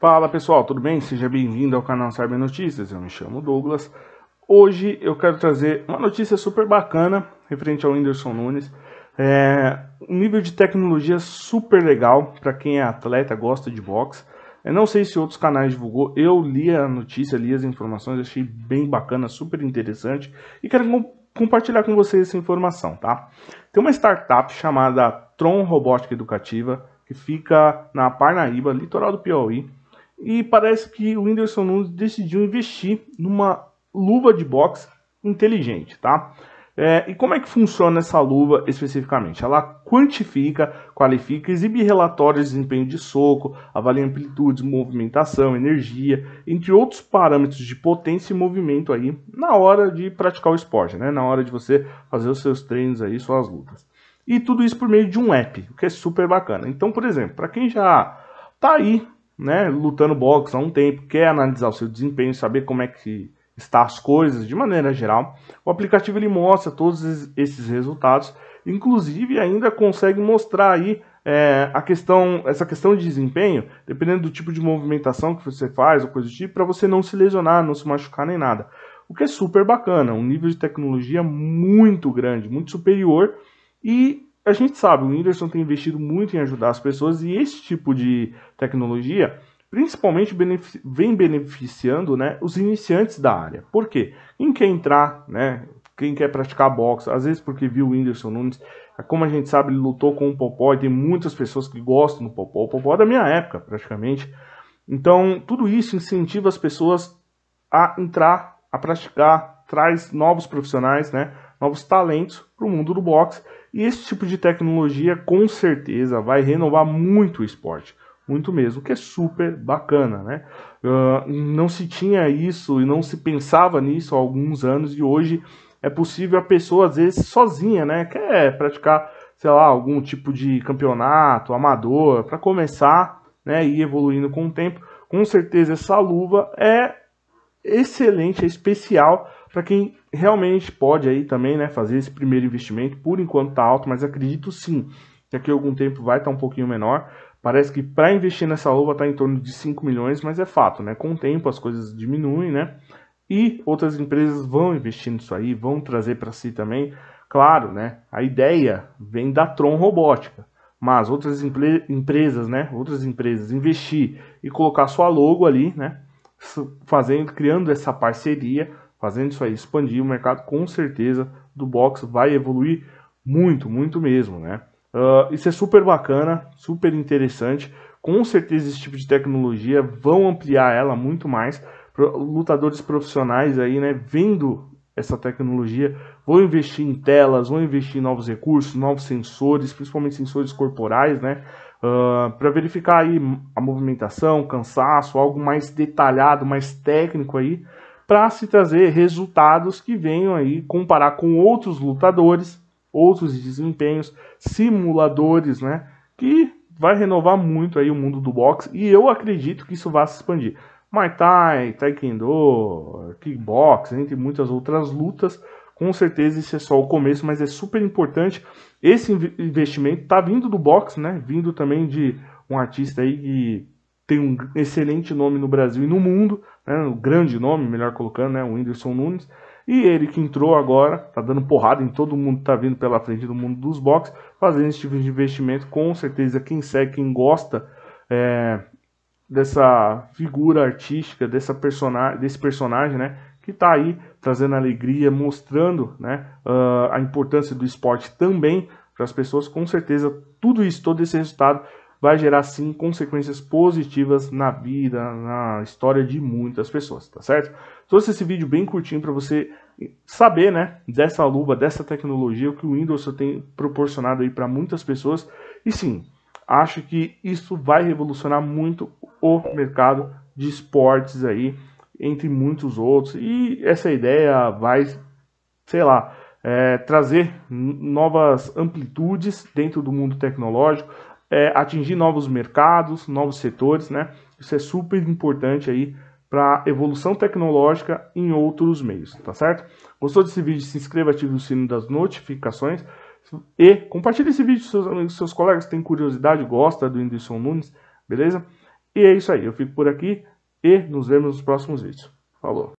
Fala pessoal, tudo bem? Seja bem-vindo ao canal Cyber Notícias. Eu me chamo Douglas. Hoje eu quero trazer uma notícia super bacana referente ao Whindersson Nunes. É, um nível de tecnologia super legal para quem é atleta, gosta de boxe. Eu não sei se outros canais divulgou, eu li a notícia, li as informações, achei bem bacana, super interessante e quero com compartilhar com vocês essa informação, tá? Tem uma startup chamada Tron Robótica Educativa que fica na Parnaíba, litoral do Piauí, e parece que o Whindersson Nunes decidiu investir numa luva de boxe inteligente, tá? É, e como é que funciona essa luva especificamente? Ela quantifica, qualifica, exibe relatórios de desempenho de soco, avalia amplitudes, movimentação, energia, entre outros parâmetros de potência e movimento aí na hora de praticar o esporte, né? Na hora de você fazer os seus treinos aí, suas lutas. E tudo isso por meio de um app, o que é super bacana. Então, por exemplo, para quem já tá aí né, lutando boxe há um tempo, quer analisar o seu desempenho, saber como é que está as coisas de maneira geral, o aplicativo ele mostra todos esses resultados, inclusive ainda consegue mostrar aí é, a questão, essa questão de desempenho, dependendo do tipo de movimentação que você faz ou coisa do tipo, para você não se lesionar, não se machucar nem nada. O que é super bacana, um nível de tecnologia muito grande, muito superior e a gente sabe, o Whindersson tem investido muito em ajudar as pessoas e esse tipo de tecnologia principalmente benefici vem beneficiando né, os iniciantes da área. Por quê? Quem quer entrar, né, quem quer praticar boxe, às vezes porque viu o Whindersson Nunes, é como a gente sabe, ele lutou com o Popó e tem muitas pessoas que gostam do Popó. O Popó é da minha época, praticamente. Então, tudo isso incentiva as pessoas a entrar, a praticar, traz novos profissionais, né, novos talentos para o mundo do boxe e esse tipo de tecnologia com certeza vai renovar muito o esporte, muito mesmo, que é super bacana, né? Uh, não se tinha isso e não se pensava nisso há alguns anos e hoje é possível a pessoa às vezes sozinha, né? Quer praticar, sei lá, algum tipo de campeonato amador para começar, né? E ir evoluindo com o tempo. Com certeza essa luva é excelente, é especial para quem realmente pode aí também né, fazer esse primeiro investimento. Por enquanto está alto, mas acredito sim que aqui algum tempo vai estar tá um pouquinho menor. Parece que para investir nessa luva está em torno de 5 milhões, mas é fato, né? Com o tempo as coisas diminuem, né? E outras empresas vão investir nisso aí, vão trazer para si também. Claro, né? A ideia vem da Tron Robótica, mas outras empresas, né? Outras empresas investir e colocar sua logo ali, né? Fazendo, criando essa parceria Fazendo isso aí, expandir o mercado, com certeza do box vai evoluir muito, muito mesmo, né? Uh, isso é super bacana, super interessante. Com certeza esse tipo de tecnologia vão ampliar ela muito mais. Lutadores profissionais aí, né, vendo essa tecnologia, vão investir em telas, vão investir em novos recursos, novos sensores, principalmente sensores corporais, né? Uh, ah, para verificar aí a movimentação, cansaço, algo mais detalhado, mais técnico aí, para se trazer resultados que venham aí comparar com outros lutadores, outros desempenhos, simuladores, né? Que vai renovar muito aí o mundo do boxe e eu acredito que isso vai se expandir. Muay Thai, Taekwondo, Kickbox, entre muitas outras lutas, com certeza isso é só o começo, mas é super importante. Esse investimento tá vindo do boxe, né? Vindo também de um artista aí que tem um excelente nome no Brasil e no mundo, né, um grande nome, melhor colocando, né, o Whindersson Nunes. E ele que entrou agora, tá dando porrada em todo mundo que tá vindo pela frente do mundo dos boxes, fazendo esse tipo de investimento. Com certeza, quem segue, quem gosta é, dessa figura artística, dessa personagem, desse personagem, né? Que tá aí trazendo alegria, mostrando né, uh, a importância do esporte também para as pessoas. Com certeza, tudo isso, todo esse resultado vai gerar sim consequências positivas na vida, na história de muitas pessoas, tá certo? Trouxe esse vídeo bem curtinho para você saber, né, dessa luva, dessa tecnologia, o que o Windows tem proporcionado aí para muitas pessoas. E sim, acho que isso vai revolucionar muito o mercado de esportes aí, entre muitos outros. E essa ideia vai, sei lá, é, trazer novas amplitudes dentro do mundo tecnológico, é, atingir novos mercados, novos setores, né? Isso é super importante aí para evolução tecnológica em outros meios, tá certo? Gostou desse vídeo? Se inscreva, ative o sino das notificações e compartilhe esse vídeo com seus amigos, seus colegas que têm curiosidade, gosta do Anderson Nunes, beleza? E é isso aí, eu fico por aqui e nos vemos nos próximos vídeos. Falou!